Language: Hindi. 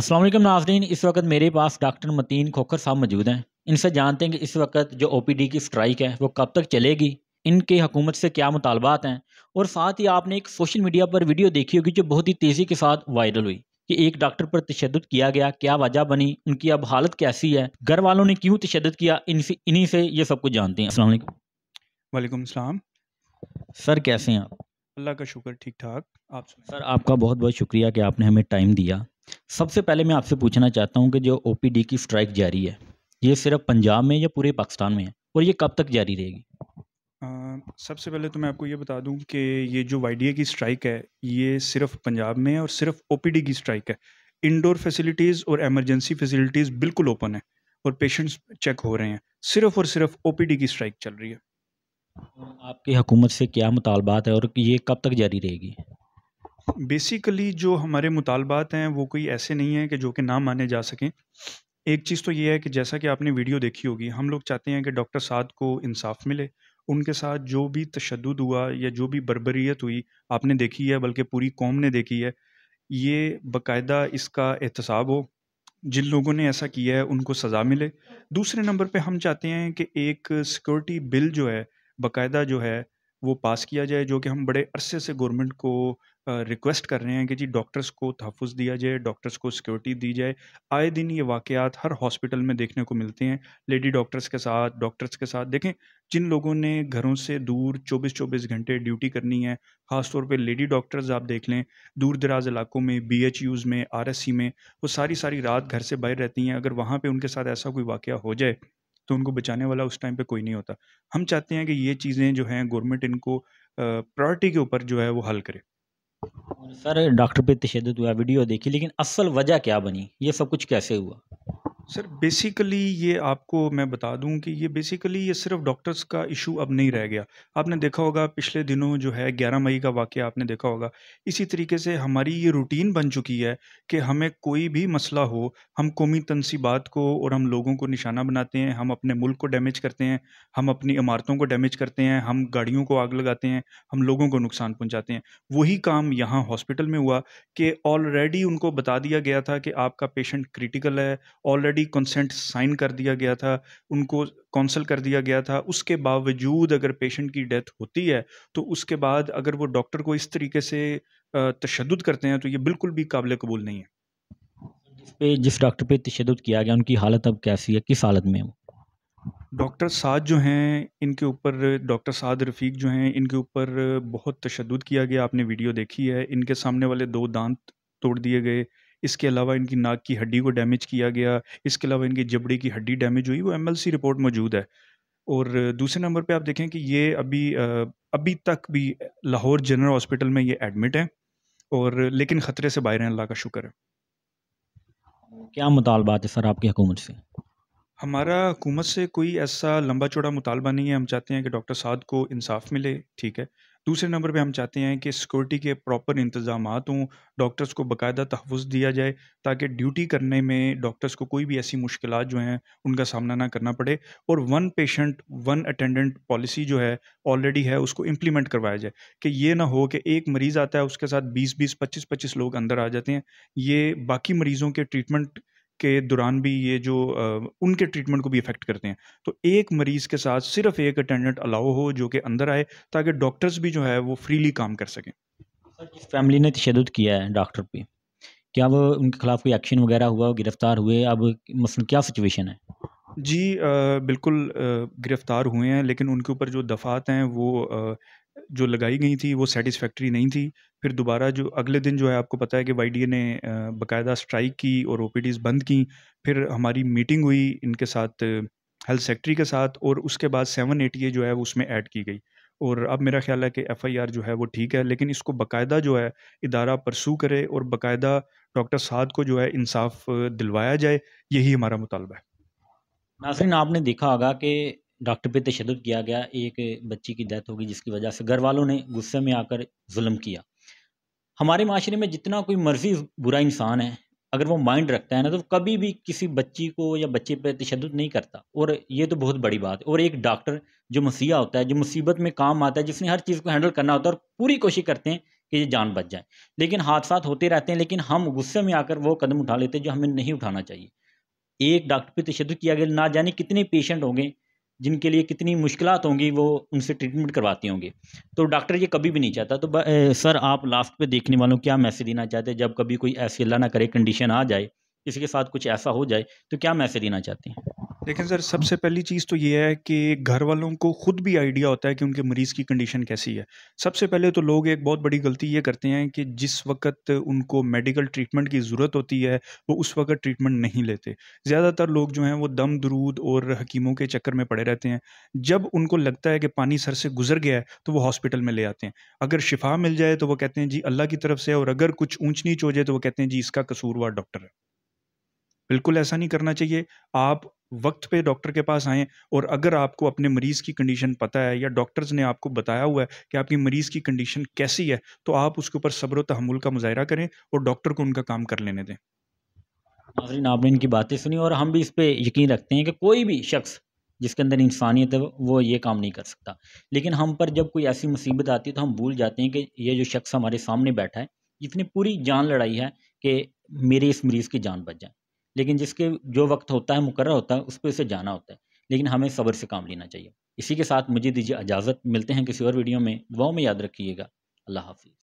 असलम नाजरीन इस वक्त मेरे पास डॉक्टर मतीन खोखर साहब मौजूद हैं इनसे जानते हैं कि इस वक्त जो ओ पी डी की स्ट्राइक है वो कब तक चलेगी इनके हकूमत से क्या मुतालबात हैं और साथ ही आपने एक सोशल मीडिया पर वीडियो देखी होगी जो बहुत ही तेज़ी के साथ वायरल हुई कि एक डॉक्टर पर तशद किया गया क्या वजह बनी उनकी अब हालत कैसी है घर वालों ने क्यों तशद किया इनसे इन्हीं से ये सब कुछ जानते हैं असल वालेकुम सलाम सर कैसे हैं आप अल्लाह का शुक्र ठीक ठाक आप सर आपका बहुत बहुत शुक्रिया कि आपने हमें टाइम दिया सबसे पहले मैं आपसे पूछना चाहता हूँ कि जो ओ की स्ट्राइक जारी है ये सिर्फ पंजाब में या पूरे पाकिस्तान में है और ये कब तक जारी रहेगी सबसे पहले तो मैं आपको ये बता दूं कि ये जो वाई की स्ट्राइक है ये सिर्फ पंजाब में है और सिर्फ ओ की स्ट्राइक है इंडोर फैसिलिटीज़ और एमरजेंसी फैसिलिटीज़ बिल्कुल ओपन है और पेशेंट्स चेक हो रहे हैं सिर्फ और सिर्फ ओ की स्ट्राइक चल रही है आपकी हुकूमत से क्या मुतालबात है और ये कब तक जारी रहेगी बेसिकली जो हमारे मुतालबात हैं वो कोई ऐसे नहीं हैं कि जो कि ना माने जा सकें एक चीज़ तो ये है कि जैसा कि आपने वीडियो देखी होगी हम लोग चाहते हैं कि डॉक्टर साद को इंसाफ मिले उनके साथ जो भी तशद हुआ या जो भी बरबरीत हुई आपने देखी है बल्कि पूरी कौम ने देखी है ये बाकायदा इसका एहतसाब हो जिन लोगों ने ऐसा किया है उनको सज़ा मिले दूसरे नंबर पर हम चाहते हैं कि एक सिक्योरिटी बिल जो है बाकायदा जो है वो पास किया जाए जो कि हम बड़े अरसे से गवर्नमेंट को रिक्वेस्ट कर रहे हैं कि जी डॉक्टर्स को तहफ़ दिया जाए डॉक्टर्स को सिक्योरिटी दी जाए आए दिन ये वाक़ात हर हॉस्पिटल में देखने को मिलते हैं लेडी डॉक्टर्स के साथ डॉक्टर्स के साथ देखें जिन लोगों ने घरों से दूर 24-24 घंटे ड्यूटी करनी है ख़ासतौर पे लेडी डॉक्टर्स आप देख लें दूर दराज इलाकों में बी एच यूज़ में आर एस सी में वो सारी सारी रात घर से बाहर रहती हैं अगर वहाँ पर उनके साथ ऐसा कोई वाक़ हो जाए तो उनको बचाने वाला उस टाइम पर कोई नहीं होता हम चाहते हैं कि ये चीज़ें जो हैं गवर्नमेंट इनको प्रायोरिटी के ऊपर जो है वो हल करे सर डॉक्टर पे तशद हुआ वीडियो देखी लेकिन असल वजह क्या बनी ये सब कुछ कैसे हुआ सर बेसिकली ये आपको मैं बता दूं कि ये बेसिकली ये सिर्फ डॉक्टर्स का इशू अब नहीं रह गया आपने देखा होगा पिछले दिनों जो है 11 मई का वाक्य आपने देखा होगा इसी तरीके से हमारी ये रूटीन बन चुकी है कि हमें कोई भी मसला हो हम कौमी तनसीबात को और हम लोगों को निशाना बनाते हैं हम अपने मुल्क को डैमेज करते हैं हम अपनी इमारतों को डैमेज करते हैं हम गाड़ियों को आग लगाते हैं हम लोगों को नुकसान पहुँचाते हैं वही काम यहाँ हॉस्पिटल में हुआ कि ऑलरेडी उनको बता दिया गया था कि आपका पेशेंट क्रिटिकल है ऑलरेडी ऑलरेडी कंसेंट साइन कर दिया गया था उनको कौंसल कर दिया गया था उसके बावजूद अगर पेशेंट की डेथ होती है तो उसके बाद अगर वो डॉक्टर को इस तरीके से तशद करते हैं तो ये बिल्कुल भी काबिल कबूल नहीं है जिस पे जिस डॉक्टर पे तशद किया गया उनकी हालत अब कैसी है किस हालत में है डॉक्टर साद जो हैं इनके ऊपर डॉक्टर साद रफ़ीक जो हैं इनके ऊपर बहुत तशद किया गया आपने वीडियो देखी है इनके सामने वाले दो दांत तोड़ दिए गए इसके अलावा इनकी नाक की हड्डी को डैमेज किया गया इसके अलावा इनकी जबड़े की हड्डी डैमेज हुई वो एम रिपोर्ट मौजूद है और दूसरे नंबर पर आप देखें कि ये अभी अभी तक भी लाहौर जनरल हॉस्पिटल में ये एडमिट हैं और लेकिन ख़तरे से बाहर हैं अल्लाह का शुक्र है क्या मुतालबा है सर आपकी हुकूमत से हमारा हुकूमत से कोई ऐसा लंबा चौड़ा मुतालबा नहीं है हम चाहते हैं कि डॉक्टर साद को इंसाफ मिले ठीक है दूसरे नंबर पे हम चाहते हैं कि सिक्योरिटी के प्रॉपर इंतजाम हों डॉक्टर्स को बाकायदा तहफ़ दिया जाए ताकि ड्यूटी करने में डॉक्टर्स को कोई भी ऐसी मुश्किल जो हैं उनका सामना ना करना पड़े और one patient one attendant policy जो है ऑलरेडी है उसको इम्प्लीमेंट करवाया जाए कि ये ना हो कि एक मरीज़ आता है उसके साथ बीस बीस पच्चीस पच्चीस लोग अंदर आ जाते हैं ये बाकी मरीज़ों के ट्रीटमेंट के दौरान भी ये जो उनके ट्रीटमेंट को भी इफेक्ट करते हैं तो एक मरीज़ के साथ सिर्फ एक अटेंडेंट अलाउ हो जो कि अंदर आए ताकि डॉक्टर्स भी जो है वो फ्रीली काम कर सकें फैमिली ने तशद किया है डॉक्टर पे क्या वो उनके खिलाफ कोई एक्शन वगैरह हुआ गिरफ्तार हुए अब मसल क्या सिचुएशन है जी आ, बिल्कुल गिरफ़्तार हुए हैं लेकिन उनके ऊपर जो दफ़ात हैं वो आ, जो लगाई गई थी वो सेटिस्फैक्ट्री नहीं थी फिर दोबारा जो अगले दिन जो है आपको पता है कि वाई ने बाकायदा स्ट्राइक की और ओ बंद की फिर हमारी मीटिंग हुई इनके साथ हेल्थ सेक्रेटरी के साथ और उसके बाद सेवन एटी जो है वो उसमें ऐड की गई और अब मेरा ख्याल है कि एफ़ आई आर जो है वो ठीक है लेकिन इसको बाकायदा जो है इदारा परसू करे और बाकायदा डॉक्टर साद को जो है इंसाफ दिलवाया जाए यही हमारा मुतालबा है नासरीन आपने देखा होगा कि डॉक्टर पे तशद किया गया एक बच्ची की डेथ होगी जिसकी वजह से घर वालों ने गुस्से में आकर जुल्म किया हमारे माशरे में जितना कोई मर्जी बुरा इंसान है अगर वो माइंड रखता है ना तो कभी भी किसी बच्ची को या बच्चे पर तशद नहीं करता और ये तो बहुत बड़ी बात है और एक डॉक्टर जो मसीहा होता है जो मुसीबत में काम आता है जिसने हर चीज़ को हैंडल करना होता है और पूरी कोशिश करते हैं कि ये जान बच जाए लेकिन हादसा होते रहते हैं लेकिन हम गुस्से में आकर वो कदम उठा लेते हैं जो हमें नहीं उठाना चाहिए एक डॉक्टर पर तशद किया गया ना जाने कितने पेशेंट होंगे जिनके लिए कितनी मुश्किल होंगी वो उनसे ट्रीटमेंट करवाती होंगी तो डॉक्टर ये कभी भी नहीं चाहता तो ए, सर आप लास्ट पे देखने वालों क्या मैसेज देना चाहते हैं जब कभी कोई ऐसी अल्लाह ना करे कंडीशन आ जाए किसी के साथ कुछ ऐसा हो जाए तो क्या मैसेज देना चाहते हैं लेकिन सर सबसे पहली चीज़ तो ये है कि घर वालों को खुद भी आइडिया होता है कि उनके मरीज़ की कंडीशन कैसी है सबसे पहले तो लोग एक बहुत बड़ी गलती ये करते हैं कि जिस वक्त उनको मेडिकल ट्रीटमेंट की ज़रूरत होती है वो उस वक्त ट्रीटमेंट नहीं लेते ज़्यादातर लोग जो हैं वो दम दरूद और हकीमों के चक्कर में पड़े रहते हैं जब उनको लगता है कि पानी सर से गुजर गया है तो वो हॉस्पिटल में ले आते हैं अगर शिफा मिल जाए तो वो कहते हैं जी अल्लाह की तरफ से और अगर कुछ ऊँच नीच हो जाए तो वो कहते हैं जी इसका कसूरवार डॉक्टर है बिल्कुल ऐसा नहीं करना चाहिए आप वक्त पे डॉक्टर के पास आएँ और अगर आपको अपने मरीज़ की कंडीशन पता है या डॉक्टर्स ने आपको बताया हुआ है कि आपकी मरीज़ की कंडीशन कैसी है तो आप उसके ऊपर सब्र तहमुल का मुजाहरा करें और डॉक्टर को उनका काम कर लेने दें नाजरीन आपने इनकी बातें सुनी और हम भी इस पर यकीन रखते हैं कि कोई भी शख्स जिसके अंदर इंसानियत है वो ये काम नहीं कर सकता लेकिन हम पर जब कोई ऐसी मुसीबत आती है तो हम भूल जाते हैं कि ये जो शख्स हमारे सामने बैठा है जिसने पूरी जान लड़ाई है कि मेरे इस मरीज़ की जान बच जाए लेकिन जिसके जो वक्त होता है मुकर होता है उस पर उसे जाना होता है लेकिन हमें सब्र से काम लेना चाहिए इसी के साथ मुझे दीजिए इजाज़त मिलते हैं किसी और वीडियो में दुआओं में याद रखिएगा अल्लाह हाफिज़